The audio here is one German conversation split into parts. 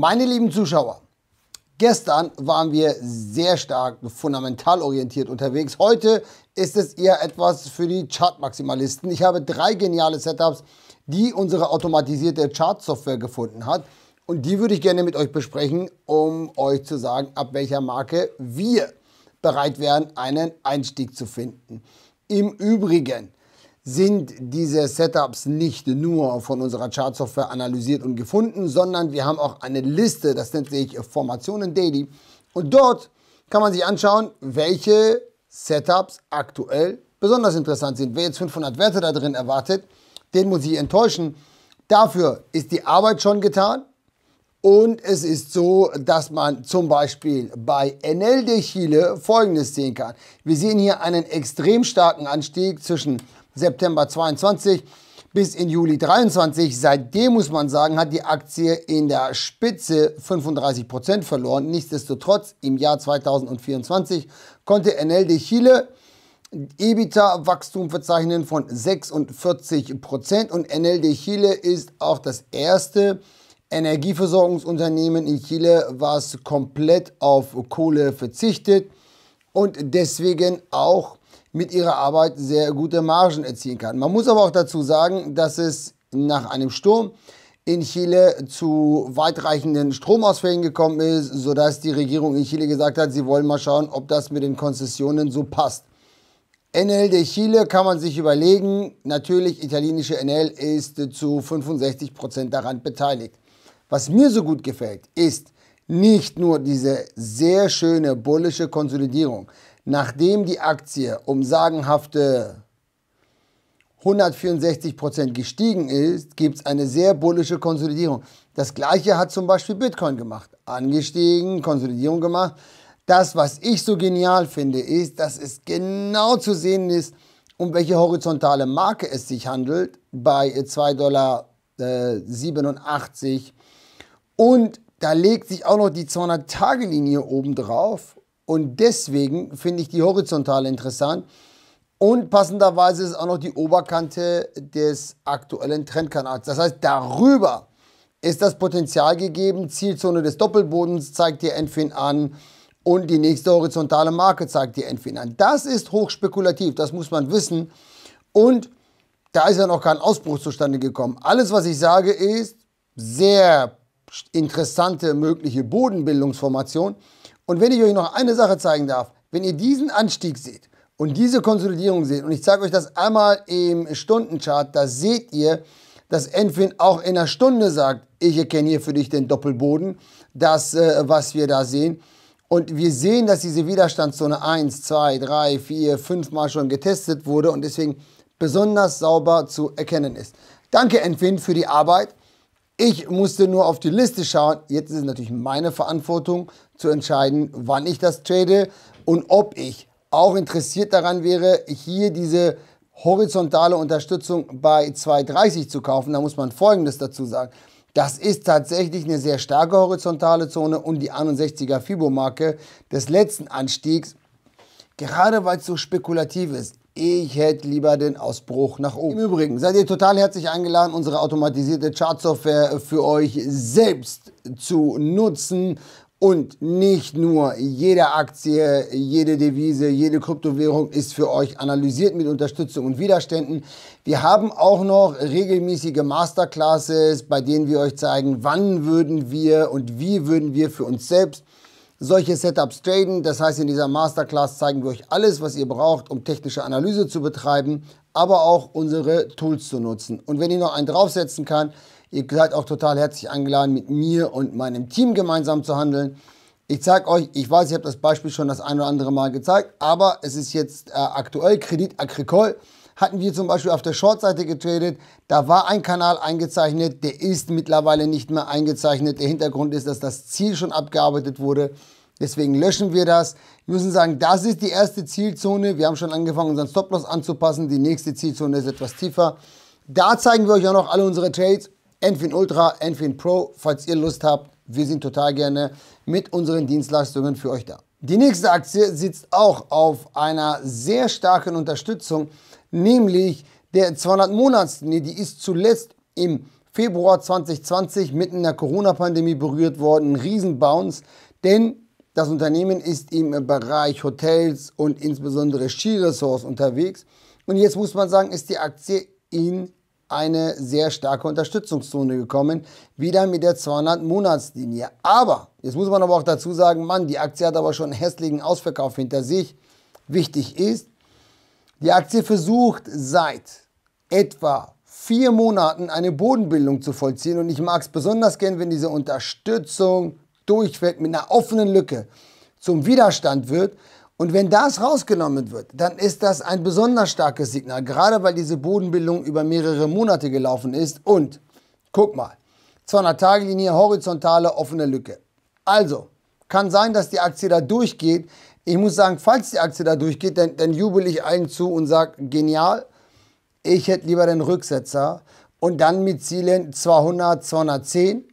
Meine lieben Zuschauer, gestern waren wir sehr stark fundamental orientiert unterwegs. Heute ist es eher etwas für die Chart-Maximalisten. Ich habe drei geniale Setups, die unsere automatisierte Chart-Software gefunden hat. Und die würde ich gerne mit euch besprechen, um euch zu sagen, ab welcher Marke wir bereit wären, einen Einstieg zu finden. Im Übrigen, sind diese Setups nicht nur von unserer Chartsoftware analysiert und gefunden, sondern wir haben auch eine Liste, das nennt sich Formationen Daily. Und dort kann man sich anschauen, welche Setups aktuell besonders interessant sind. Wer jetzt 500 Werte da drin erwartet, den muss ich enttäuschen. Dafür ist die Arbeit schon getan. Und es ist so, dass man zum Beispiel bei NL de Chile Folgendes sehen kann. Wir sehen hier einen extrem starken Anstieg zwischen September 22 bis in Juli 23. Seitdem muss man sagen, hat die Aktie in der Spitze 35 Prozent verloren. Nichtsdestotrotz, im Jahr 2024 konnte Enel de Chile EBITDA-Wachstum verzeichnen von 46 Prozent und Enel de Chile ist auch das erste Energieversorgungsunternehmen in Chile, was komplett auf Kohle verzichtet und deswegen auch mit ihrer Arbeit sehr gute Margen erzielen kann. Man muss aber auch dazu sagen, dass es nach einem Sturm in Chile zu weitreichenden Stromausfällen gekommen ist, sodass die Regierung in Chile gesagt hat, sie wollen mal schauen, ob das mit den Konzessionen so passt. NL de Chile kann man sich überlegen. Natürlich, italienische NL ist zu 65% Prozent daran beteiligt. Was mir so gut gefällt, ist nicht nur diese sehr schöne bullische Konsolidierung nachdem die Aktie um sagenhafte 164% gestiegen ist, gibt es eine sehr bullische Konsolidierung. Das gleiche hat zum Beispiel Bitcoin gemacht. Angestiegen, Konsolidierung gemacht. Das, was ich so genial finde, ist, dass es genau zu sehen ist, um welche horizontale Marke es sich handelt, bei 2,87 Dollar. Äh, Und da legt sich auch noch die 200-Tage-Linie oben drauf. Und deswegen finde ich die horizontale interessant. Und passenderweise ist auch noch die Oberkante des aktuellen Trendkanals. Das heißt, darüber ist das Potenzial gegeben. Zielzone des Doppelbodens zeigt die Endfin an und die nächste horizontale Marke zeigt die Endfin an. Das ist hochspekulativ, das muss man wissen. Und da ist ja noch kein Ausbruch zustande gekommen. Alles, was ich sage, ist sehr interessante mögliche Bodenbildungsformation. Und wenn ich euch noch eine Sache zeigen darf, wenn ihr diesen Anstieg seht und diese Konsolidierung seht, und ich zeige euch das einmal im Stundenchart, da seht ihr, dass Enfin auch in einer Stunde sagt, ich erkenne hier für dich den Doppelboden, das, äh, was wir da sehen. Und wir sehen, dass diese Widerstandszone 1, 2, 3, 4, 5 Mal schon getestet wurde und deswegen besonders sauber zu erkennen ist. Danke, Enfin, für die Arbeit. Ich musste nur auf die Liste schauen. Jetzt ist es natürlich meine Verantwortung zu entscheiden, wann ich das trade und ob ich auch interessiert daran wäre, hier diese horizontale Unterstützung bei 2,30 zu kaufen. Da muss man Folgendes dazu sagen. Das ist tatsächlich eine sehr starke horizontale Zone und die 61er Fibo-Marke des letzten Anstiegs. Gerade weil es so spekulativ ist, ich hätte lieber den Ausbruch nach oben. Im Übrigen seid ihr total herzlich eingeladen, unsere automatisierte Chartsoftware für euch selbst zu nutzen und nicht nur jede Aktie, jede Devise, jede Kryptowährung ist für euch analysiert mit Unterstützung und Widerständen. Wir haben auch noch regelmäßige Masterclasses, bei denen wir euch zeigen, wann würden wir und wie würden wir für uns selbst solche Setups traden. Das heißt, in dieser Masterclass zeigen wir euch alles, was ihr braucht, um technische Analyse zu betreiben, aber auch unsere Tools zu nutzen. Und wenn ihr noch einen draufsetzen kann, ihr seid auch total herzlich eingeladen, mit mir und meinem Team gemeinsam zu handeln. Ich zeige euch, ich weiß, ich habe das Beispiel schon das ein oder andere Mal gezeigt, aber es ist jetzt äh, aktuell Kredit Agricole hatten wir zum Beispiel auf der Short-Seite getradet. Da war ein Kanal eingezeichnet, der ist mittlerweile nicht mehr eingezeichnet. Der Hintergrund ist, dass das Ziel schon abgearbeitet wurde. Deswegen löschen wir das. Wir müssen sagen, das ist die erste Zielzone. Wir haben schon angefangen, unseren Stop-Loss anzupassen. Die nächste Zielzone ist etwas tiefer. Da zeigen wir euch auch noch alle unsere Trades. Enfin Ultra, Enfin Pro, falls ihr Lust habt. Wir sind total gerne mit unseren Dienstleistungen für euch da. Die nächste Aktie sitzt auch auf einer sehr starken Unterstützung, nämlich der 200-Monats-Linie. Die ist zuletzt im Februar 2020 mitten in der Corona-Pandemie berührt worden. Riesenbounce, denn das Unternehmen ist im Bereich Hotels und insbesondere Skiresorts unterwegs. Und jetzt muss man sagen, ist die Aktie in eine sehr starke Unterstützungszone gekommen, wieder mit der 200-Monatslinie. Aber, jetzt muss man aber auch dazu sagen, Mann, die Aktie hat aber schon einen hässlichen Ausverkauf hinter sich. Wichtig ist, die Aktie versucht seit etwa vier Monaten eine Bodenbildung zu vollziehen und ich mag es besonders gern, wenn diese Unterstützung durchfällt mit einer offenen Lücke zum Widerstand wird, und wenn das rausgenommen wird, dann ist das ein besonders starkes Signal, gerade weil diese Bodenbildung über mehrere Monate gelaufen ist. Und, guck mal, 200-Tage-Linie, horizontale, offene Lücke. Also, kann sein, dass die Aktie da durchgeht. Ich muss sagen, falls die Aktie da durchgeht, dann, dann jubel ich allen zu und sage, genial, ich hätte lieber den Rücksetzer und dann mit Zielen 200, 210.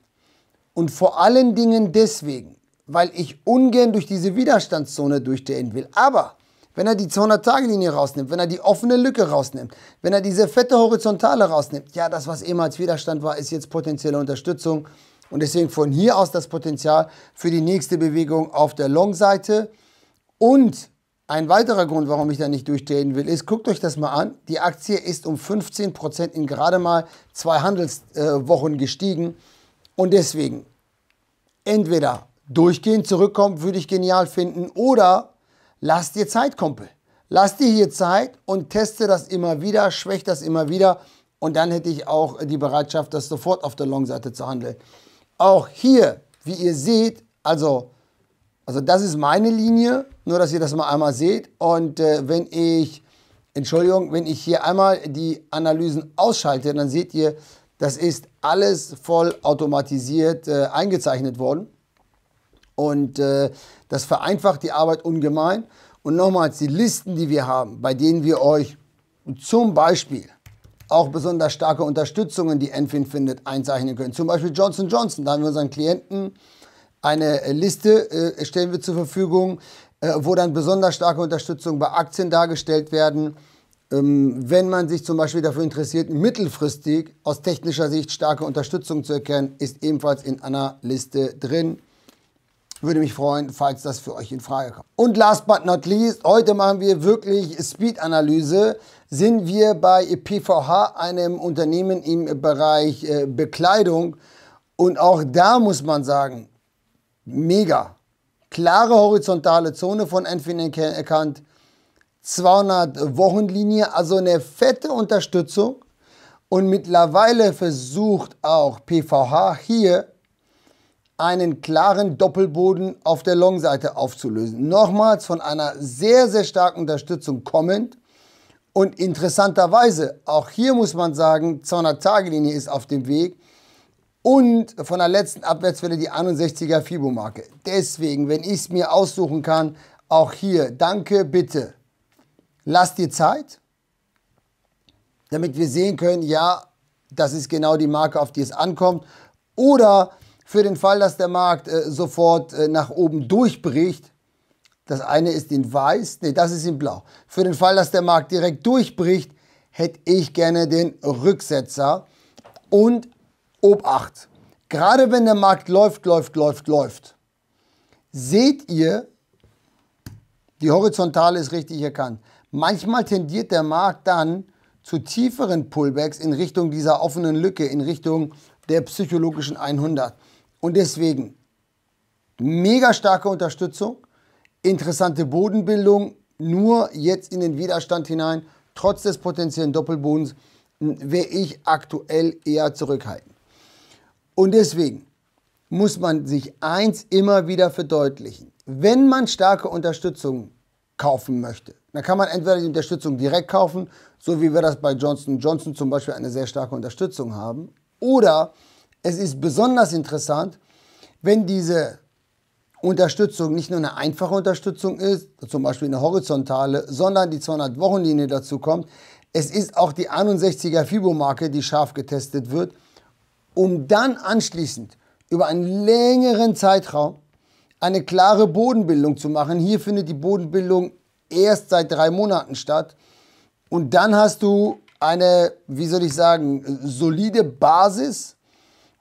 Und vor allen Dingen deswegen, weil ich ungern durch diese Widerstandszone durchdrehen will. Aber wenn er die 200-Tage-Linie rausnimmt, wenn er die offene Lücke rausnimmt, wenn er diese fette Horizontale rausnimmt, ja, das, was ehemals Widerstand war, ist jetzt potenzielle Unterstützung. Und deswegen von hier aus das Potenzial für die nächste Bewegung auf der Long-Seite. Und ein weiterer Grund, warum ich da nicht durchtreten will, ist, guckt euch das mal an, die Aktie ist um 15% in gerade mal zwei Handelswochen äh, gestiegen. Und deswegen, entweder durchgehend zurückkommt, würde ich genial finden. Oder lass dir Zeit, Kumpel. Lass dir hier Zeit und teste das immer wieder, schwäch das immer wieder. Und dann hätte ich auch die Bereitschaft, das sofort auf der Long-Seite zu handeln. Auch hier, wie ihr seht, also, also das ist meine Linie, nur dass ihr das mal einmal seht. Und äh, wenn ich, Entschuldigung, wenn ich hier einmal die Analysen ausschalte, dann seht ihr, das ist alles voll automatisiert äh, eingezeichnet worden. Und äh, das vereinfacht die Arbeit ungemein. Und nochmals, die Listen, die wir haben, bei denen wir euch zum Beispiel auch besonders starke Unterstützungen, die Enfin findet, einzeichnen können. Zum Beispiel Johnson Johnson. Da haben wir unseren Klienten eine äh, Liste, äh, stellen wir zur Verfügung, äh, wo dann besonders starke Unterstützung bei Aktien dargestellt werden. Ähm, wenn man sich zum Beispiel dafür interessiert, mittelfristig aus technischer Sicht starke Unterstützung zu erkennen, ist ebenfalls in einer Liste drin. Würde mich freuen, falls das für euch in Frage kommt. Und last but not least, heute machen wir wirklich Speed-Analyse. Sind wir bei PVH, einem Unternehmen im Bereich äh, Bekleidung. Und auch da muss man sagen, mega. Klare horizontale Zone von Enfining erkannt. 200 wochen linie also eine fette Unterstützung. Und mittlerweile versucht auch PVH hier einen klaren Doppelboden auf der Long-Seite aufzulösen. Nochmals von einer sehr, sehr starken Unterstützung kommend. Und interessanterweise, auch hier muss man sagen, 200-Tage-Linie ist auf dem Weg. Und von der letzten Abwärtswelle die 61er Fibo-Marke. Deswegen, wenn ich es mir aussuchen kann, auch hier, danke, bitte. Lass dir Zeit, damit wir sehen können, ja, das ist genau die Marke, auf die es ankommt. Oder für den Fall, dass der Markt äh, sofort äh, nach oben durchbricht. Das eine ist in weiß, nee, das ist in blau. Für den Fall, dass der Markt direkt durchbricht, hätte ich gerne den Rücksetzer und Obacht. Gerade wenn der Markt läuft, läuft, läuft, läuft, seht ihr, die Horizontale ist richtig erkannt. Manchmal tendiert der Markt dann zu tieferen Pullbacks in Richtung dieser offenen Lücke, in Richtung der psychologischen 100. Und deswegen mega starke Unterstützung, interessante Bodenbildung, nur jetzt in den Widerstand hinein, trotz des potenziellen Doppelbodens, wäre ich aktuell eher zurückhaltend. Und deswegen muss man sich eins immer wieder verdeutlichen. Wenn man starke Unterstützung kaufen möchte, dann kann man entweder die Unterstützung direkt kaufen, so wie wir das bei Johnson Johnson zum Beispiel eine sehr starke Unterstützung haben, oder es ist besonders interessant, wenn diese Unterstützung nicht nur eine einfache Unterstützung ist, zum Beispiel eine horizontale, sondern die 200 wochen linie dazu kommt. Es ist auch die 61er Fibo-Marke, die scharf getestet wird, um dann anschließend über einen längeren Zeitraum eine klare Bodenbildung zu machen. Hier findet die Bodenbildung erst seit drei Monaten statt. Und dann hast du eine, wie soll ich sagen, solide Basis,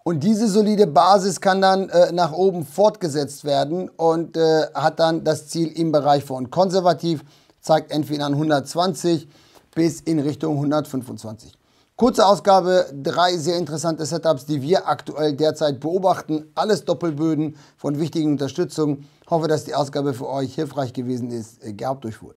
und diese solide Basis kann dann äh, nach oben fortgesetzt werden und äh, hat dann das Ziel im Bereich von konservativ, zeigt entweder an 120 bis in Richtung 125. Kurze Ausgabe, drei sehr interessante Setups, die wir aktuell derzeit beobachten. Alles Doppelböden von wichtigen Unterstützung. Hoffe, dass die Ausgabe für euch hilfreich gewesen ist. Gehabt euch wohl.